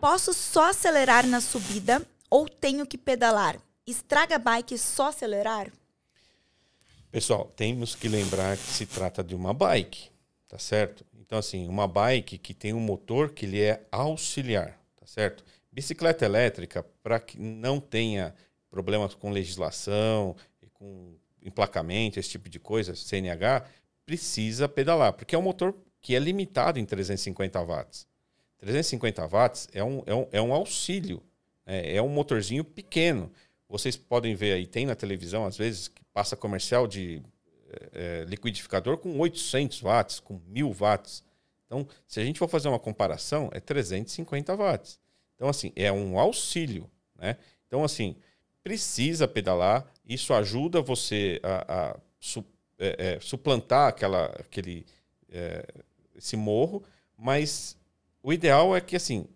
Posso só acelerar na subida ou tenho que pedalar? Estraga a bike só acelerar? Pessoal, temos que lembrar que se trata de uma bike, tá certo? Então, assim, uma bike que tem um motor que lhe é auxiliar, tá certo? Bicicleta elétrica, para que não tenha problemas com legislação, com emplacamento, esse tipo de coisa, CNH, precisa pedalar, porque é um motor que é limitado em 350 watts. 350 watts é um, é um, é um auxílio, é, é um motorzinho pequeno. Vocês podem ver aí, tem na televisão, às vezes, que passa comercial de é, liquidificador com 800 watts, com 1000 watts. Então, se a gente for fazer uma comparação, é 350 watts. Então, assim, é um auxílio, né? Então, assim, precisa pedalar, isso ajuda você a, a é, é, suplantar aquela, aquele, é, esse morro, mas o ideal é que assim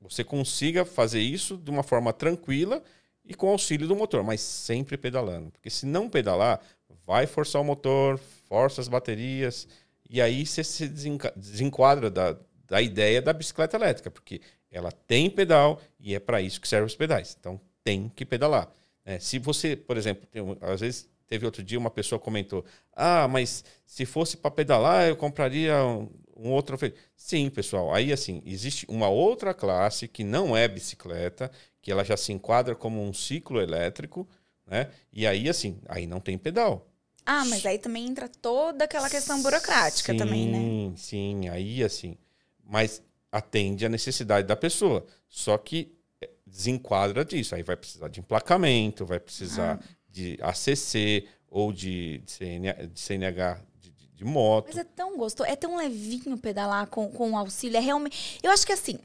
você consiga fazer isso de uma forma tranquila e com auxílio do motor, mas sempre pedalando, porque se não pedalar, vai forçar o motor, força as baterias e aí você se desenquadra da, da ideia da bicicleta elétrica, porque ela tem pedal e é para isso que servem os pedais. Então tem que pedalar. É, se você, por exemplo, tem, às vezes teve outro dia uma pessoa comentou: "Ah, mas se fosse para pedalar, eu compraria um, um outro". Sim, pessoal, aí assim, existe uma outra classe que não é bicicleta, que ela já se enquadra como um ciclo elétrico, né? E aí assim, aí não tem pedal. Ah, mas aí também entra toda aquela questão burocrática sim, também, né? Sim, sim, aí assim. Mas atende à necessidade da pessoa. Só que eh, desenquadra disso. Aí vai precisar de emplacamento, vai precisar ah de ACC ou de, de, CNH, de CNH de moto. Mas é tão gostoso, é tão levinho pedalar com, com o auxílio. É realmente. Eu acho que assim,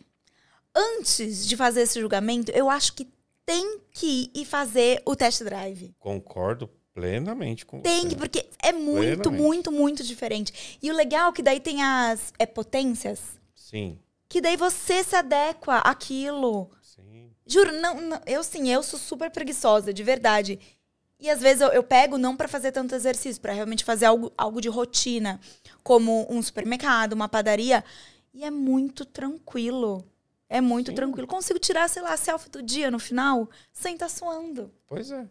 antes de fazer esse julgamento, eu acho que tem que ir fazer o test drive. Concordo plenamente com Tem que, porque é muito, plenamente. muito, muito diferente. E o legal é que daí tem as é, potências. Sim. Que daí você se adequa àquilo. Sim. Juro, não, não eu sim, eu sou super preguiçosa, de verdade. E às vezes eu, eu pego não para fazer tanto exercício, para realmente fazer algo, algo de rotina, como um supermercado, uma padaria. E é muito tranquilo. É muito Sim. tranquilo. Consigo tirar, sei lá, selfie do dia no final sem estar tá suando. Pois é.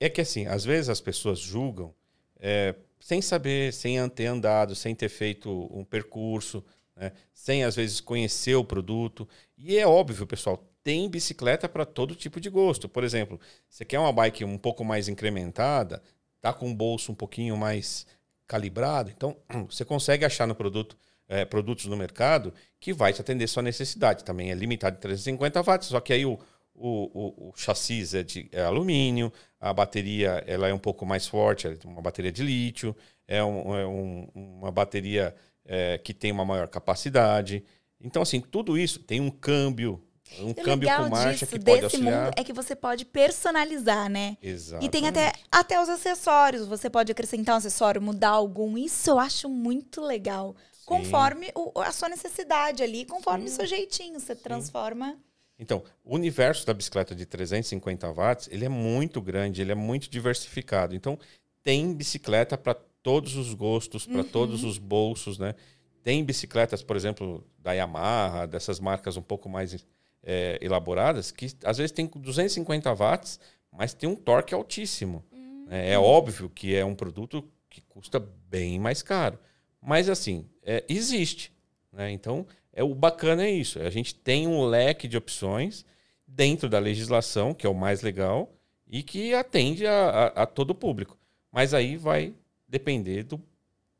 É que assim, às vezes as pessoas julgam é, sem saber, sem ter andado, sem ter feito um percurso, né? sem às vezes conhecer o produto. E é óbvio, pessoal, tem bicicleta para todo tipo de gosto. Por exemplo, você quer uma bike um pouco mais incrementada, tá com um bolso um pouquinho mais calibrado, então você consegue achar no produto é, produtos no mercado que vai te atender sua necessidade. Também é limitado em 350 watts, só que aí o, o, o, o chassis é de é alumínio, a bateria ela é um pouco mais forte, é uma bateria de lítio, é, um, é um, uma bateria é, que tem uma maior capacidade. Então, assim, tudo isso tem um câmbio um o câmbio legal com marcha disso, que pode auxiliar. mundo é que você pode personalizar, né? Exato. E tem até, até os acessórios. Você pode acrescentar um acessório, mudar algum. Isso eu acho muito legal. Sim. Conforme o, a sua necessidade ali, conforme Sim. o seu jeitinho, você Sim. transforma. Então, o universo da bicicleta de 350 watts, ele é muito grande, ele é muito diversificado. Então, tem bicicleta para todos os gostos, para uhum. todos os bolsos, né? Tem bicicletas, por exemplo, da Yamaha, dessas marcas um pouco mais é, elaboradas, que às vezes tem 250 watts, mas tem um torque altíssimo. Né? É uhum. É, é, óbvio que é um produto que custa bem mais caro. Mas, assim, é, existe. Né? Então, é, o bacana é isso. É a gente tem um leque de opções dentro da legislação, que é o mais legal, e que atende a, a, a todo o público. Mas aí vai depender do,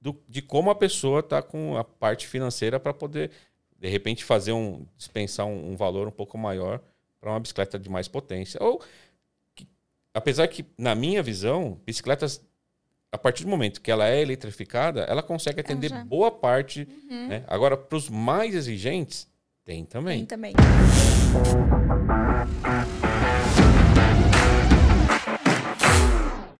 do de como a pessoa está com a parte financeira para poder, de repente, fazer um dispensar um, um valor um pouco maior para uma bicicleta de mais potência. Ou, apesar que, na minha visão, bicicletas a partir do momento que ela é eletrificada, ela consegue atender ela já... boa parte. Uhum. Né? Agora, para os mais exigentes, tem também. Tem também.